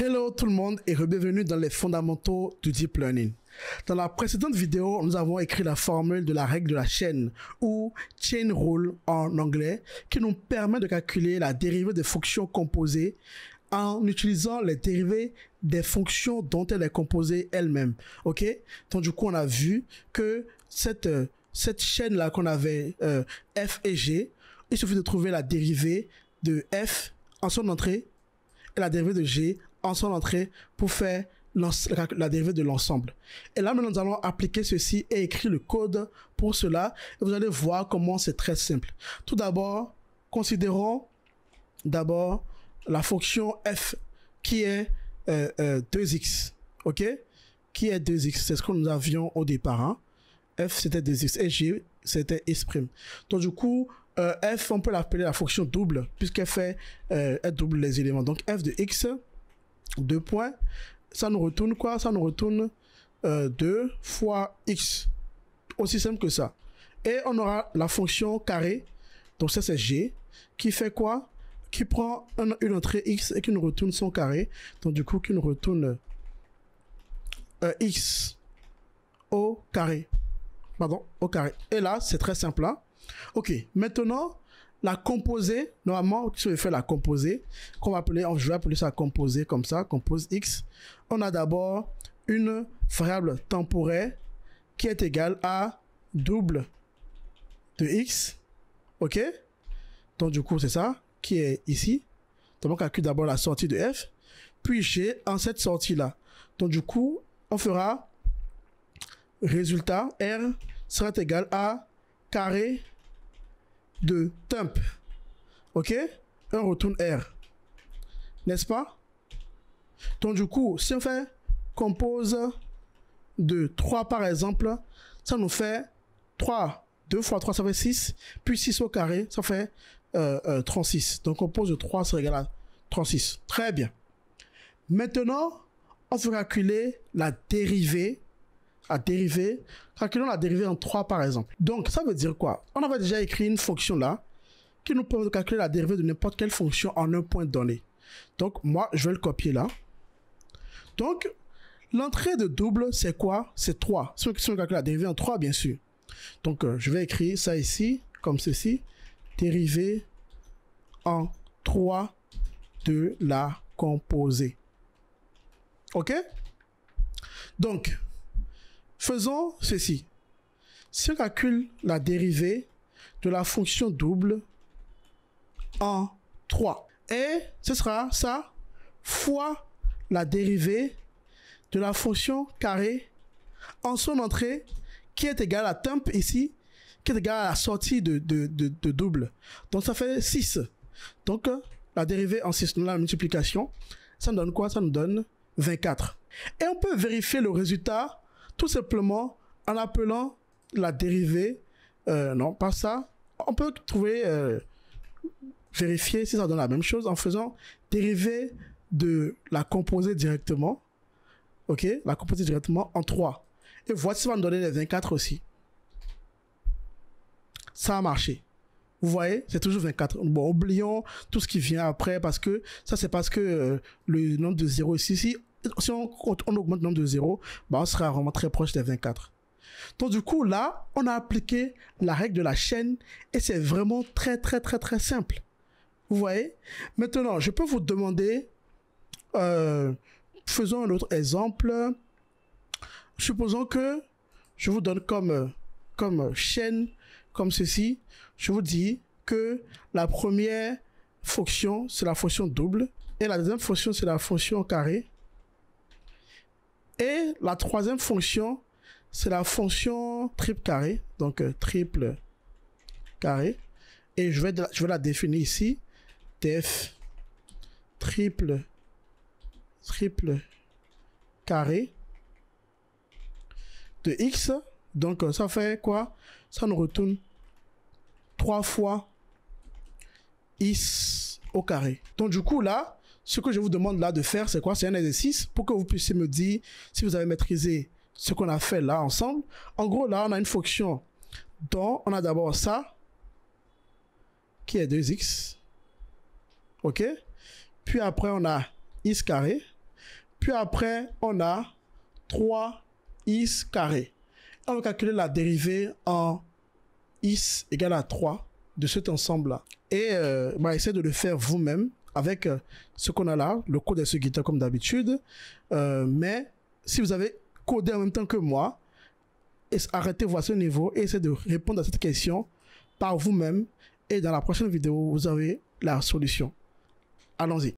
Hello tout le monde et bienvenue dans les fondamentaux du deep learning. Dans la précédente vidéo, nous avons écrit la formule de la règle de la chaîne ou chain rule en anglais qui nous permet de calculer la dérivée des fonctions composées en utilisant les dérivées des fonctions dont elle est composée elle-même. OK Donc du coup, on a vu que cette euh, cette chaîne là qu'on avait euh, f et g, il suffit de trouver la dérivée de f en son entrée et la dérivée de g son entrée pour faire la dérivée de l'ensemble. Et là, maintenant, nous allons appliquer ceci et écrire le code pour cela. Et vous allez voir comment c'est très simple. Tout d'abord, considérons d'abord la fonction f qui est 2x. Euh, euh, OK Qui est 2x C'est ce que nous avions au départ. Hein. f, c'était 2x. Et g, c'était x' Donc, du coup, euh, f, on peut l'appeler la fonction double puisqu'elle fait, elle double les éléments. Donc, f de x 2 points, ça nous retourne quoi Ça nous retourne 2 euh, fois x. Aussi simple que ça. Et on aura la fonction carré, donc ça c'est g, qui fait quoi Qui prend une entrée x et qui nous retourne son carré. Donc du coup, qui nous retourne euh, x au carré. Pardon, au carré. Et là, c'est très simple. Hein. Ok, maintenant, la composée, normalement, si on fait faire la composée, qu'on va appeler, je vais appeler ça composée comme ça, compose x, on a d'abord une variable temporaire qui est égale à double de x, ok Donc du coup, c'est ça qui est ici. Donc on calcule d'abord la sortie de f, puis j'ai en cette sortie-là. Donc du coup, on fera résultat r sera égal à carré de temp. OK Un retourne R. N'est-ce pas Donc, du coup, si on fait compose de 3, par exemple, ça nous fait 3. 2 fois 3, ça fait 6. Puis 6 au carré, ça fait 36. Euh, euh, Donc, compose de 3, ça égale à 36. Très bien. Maintenant, on va calculer la dérivée à dériver. calculons la dérivée en 3 par exemple. Donc ça veut dire quoi On avait déjà écrit une fonction là qui nous permet de calculer la dérivée de n'importe quelle fonction en un point donné. Donc moi je vais le copier là. Donc l'entrée de double c'est quoi C'est 3. question de calculer la dérivée en 3 bien sûr. Donc euh, je vais écrire ça ici comme ceci. Dérivée en 3 de la composée. OK Donc, Faisons ceci. Si on calcule la dérivée de la fonction double en 3. Et ce sera ça fois la dérivée de la fonction carré en son entrée qui est égale à temp ici, qui est égale à la sortie de, double. Donc ça fait 6. Donc la dérivée en 6, la multiplication, ça nous donne quoi Ça nous donne 24. Et on peut vérifier le résultat tout simplement en appelant la dérivée, euh, non, pas ça, on peut trouver, euh, vérifier si ça donne la même chose en faisant dérivée de la composée directement, ok, la composée directement en 3. Et voici, ça va me donner les 24 aussi. Ça a marché. Vous voyez, c'est toujours 24. Bon, oublions tout ce qui vient après parce que ça, c'est parce que euh, le nombre de 0 ici, ici, si on, augmente le nombre de 0, bah, on sera vraiment très proche des 24. Donc du coup, là, on a appliqué la règle de la chaîne et c'est vraiment très, très, très, très simple. Vous voyez Maintenant, je peux vous demander, euh, faisons un autre exemple. Supposons que je vous donne comme, comme chaîne, comme ceci. Je vous dis que la première fonction, c'est la fonction double. Et la deuxième fonction, c'est la fonction carré. Et la troisième fonction, c'est la fonction triple carré, donc euh, triple carré. Et je vais, la, je la définir ici, def triple, triple carré de x. Donc euh, ça fait quoi Ça nous retourne trois fois x au carré. Donc du coup là, ce que je vous demande là de faire, c'est quoi C'est un exercice pour que vous puissiez me dire si vous avez maîtrisé ce qu'on a fait là ensemble. En gros, là, on a une fonction dont on a d'abord ça, qui est 2x. OK Puis après, on a x carré. Puis après, on a 3x carré. On va calculer la dérivée en x égale à 3 de cet ensemble-là. Et euh, on bah, essayer de le faire vous-même avec euh, ce qu'on a là. Le code est ce guitar comme d'habitude. Euh, mais si vous avez codé en même temps que moi, arrêtez vous à ce niveau et essayez de répondre à cette question par vous-même. Et dans la prochaine vidéo, vous aurez la solution. Allons-y.